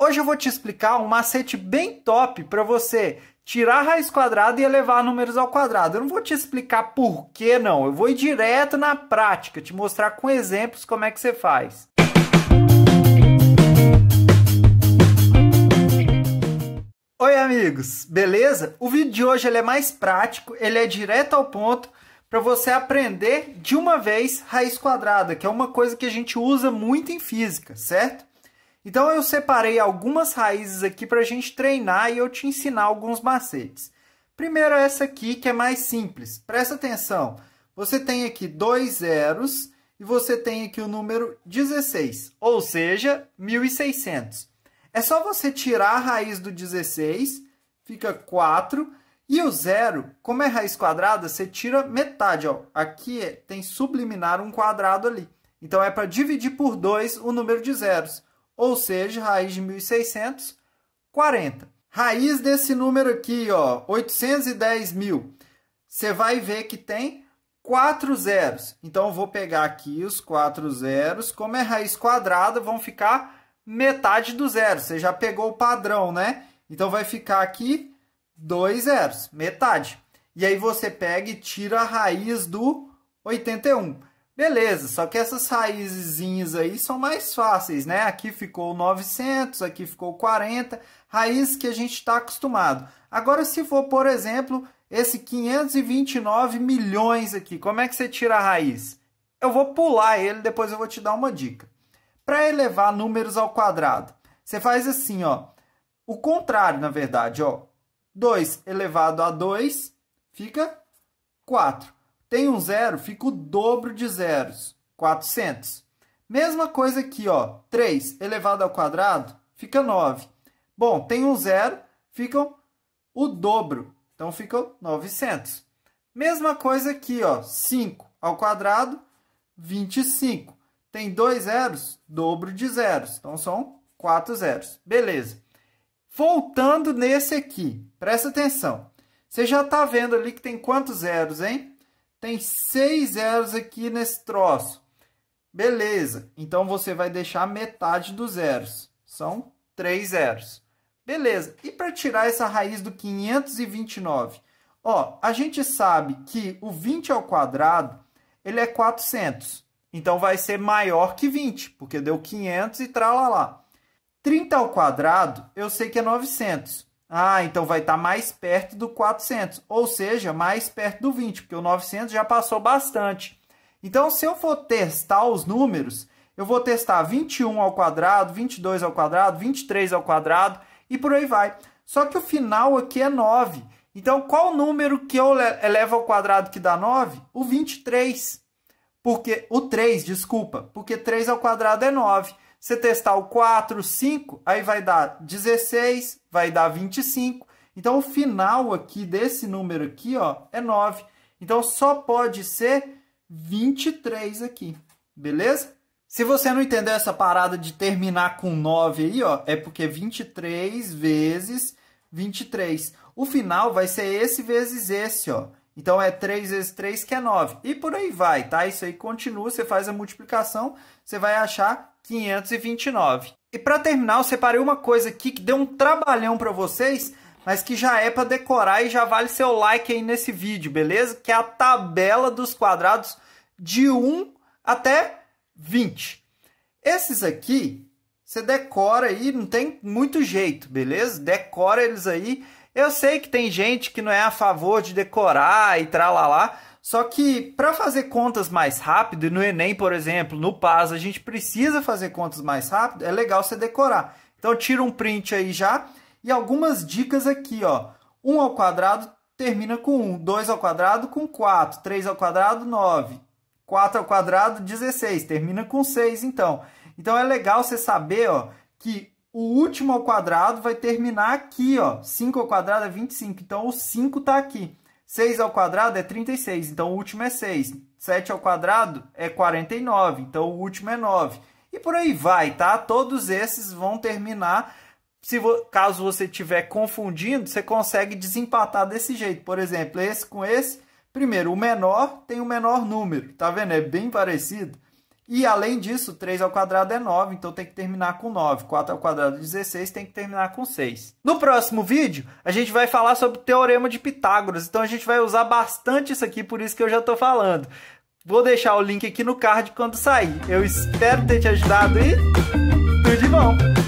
Hoje eu vou te explicar um macete bem top para você tirar raiz quadrada e elevar números ao quadrado. Eu não vou te explicar por que não, eu vou ir direto na prática, te mostrar com exemplos como é que você faz. Oi amigos, beleza? O vídeo de hoje ele é mais prático, ele é direto ao ponto para você aprender de uma vez raiz quadrada, que é uma coisa que a gente usa muito em física, certo? Então eu separei algumas raízes aqui para a gente treinar e eu te ensinar alguns macetes. Primeiro essa aqui que é mais simples. Presta atenção. Você tem aqui dois zeros e você tem aqui o número 16, ou seja, 1600. É só você tirar a raiz do 16, fica 4, e o zero, como é raiz quadrada, você tira metade. Ó. Aqui é, tem subliminar um quadrado ali. Então é para dividir por 2 o número de zeros ou seja, raiz de 1.640. Raiz desse número aqui, ó, 810 mil, você vai ver que tem quatro zeros. Então, eu vou pegar aqui os quatro zeros. Como é raiz quadrada, vão ficar metade do zero. Você já pegou o padrão, né? Então, vai ficar aqui dois zeros, metade. E aí, você pega e tira a raiz do 81. Beleza, só que essas raizinhas aí são mais fáceis, né? Aqui ficou 900, aqui ficou 40, raiz que a gente está acostumado. Agora, se for, por exemplo, esse 529 milhões aqui, como é que você tira a raiz? Eu vou pular ele, depois eu vou te dar uma dica. Para elevar números ao quadrado, você faz assim, ó. O contrário, na verdade, ó. 2 elevado a 2 fica 4. Tem um zero, fica o dobro de zeros, 400. Mesma coisa aqui, ó, 3 elevado ao quadrado, fica 9. Bom, tem um zero, ficam o dobro, então fica 900. Mesma coisa aqui, ó, 5 ao quadrado, 25. Tem dois zeros, dobro de zeros, então são quatro zeros. Beleza. Voltando nesse aqui, presta atenção. Você já está vendo ali que tem quantos zeros, hein? Tem seis zeros aqui nesse troço. Beleza, então você vai deixar metade dos zeros. São três zeros. Beleza, e para tirar essa raiz do 529? Ó, a gente sabe que o 20 ao quadrado, ele é 400. Então, vai ser maior que 20, porque deu 500 e tralala. 30 ao quadrado, eu sei que é 900. Ah, então vai estar tá mais perto do 400, ou seja, mais perto do 20, porque o 900 já passou bastante. Então, se eu for testar os números, eu vou testar 21 ao quadrado, 22 ao quadrado, 23 ao quadrado e por aí vai. Só que o final aqui é 9. Então, qual o número que eu elevo ao quadrado que dá 9? O 23. Porque o 3, desculpa, porque 3 ao quadrado é 9. Você testar o 4, 5, aí vai dar 16, vai dar 25. Então, o final aqui desse número aqui ó, é 9. Então, só pode ser 23 aqui, beleza? Se você não entendeu essa parada de terminar com 9 aí, ó, é porque 23 vezes 23. O final vai ser esse vezes esse, ó. Então é 3 vezes 3 que é 9. E por aí vai, tá? Isso aí continua, você faz a multiplicação, você vai achar 529. E para terminar, eu separei uma coisa aqui que deu um trabalhão para vocês, mas que já é para decorar e já vale seu like aí nesse vídeo, beleza? Que é a tabela dos quadrados de 1 até 20. Esses aqui, você decora aí, não tem muito jeito, beleza? Decora eles aí eu sei que tem gente que não é a favor de decorar e tralalá, só que para fazer contas mais rápido, e no Enem, por exemplo, no PAS, a gente precisa fazer contas mais rápido, é legal você decorar. Então tira um print aí já e algumas dicas aqui, ó. 1 ao quadrado termina com 1, 2 ao quadrado com 4, 3 ao quadrado 9, 4 ao quadrado 16, termina com 6 então. Então é legal você saber, ó, que o último ao quadrado vai terminar aqui, ó. 5 ao quadrado é 25, então o 5 está aqui. 6 ao quadrado é 36, então o último é 6. 7 ao quadrado é 49, então o último é 9. E por aí vai, tá? Todos esses vão terminar. Se vo... Caso você estiver confundindo, você consegue desempatar desse jeito. Por exemplo, esse com esse. Primeiro, o menor tem o menor número, tá vendo? É bem parecido. E além disso, 3 ao quadrado é 9, então tem que terminar com 9. 4 ao quadrado é 16, tem que terminar com 6. No próximo vídeo, a gente vai falar sobre o Teorema de Pitágoras. Então a gente vai usar bastante isso aqui, por isso que eu já estou falando. Vou deixar o link aqui no card quando sair. Eu espero ter te ajudado e tudo de bom!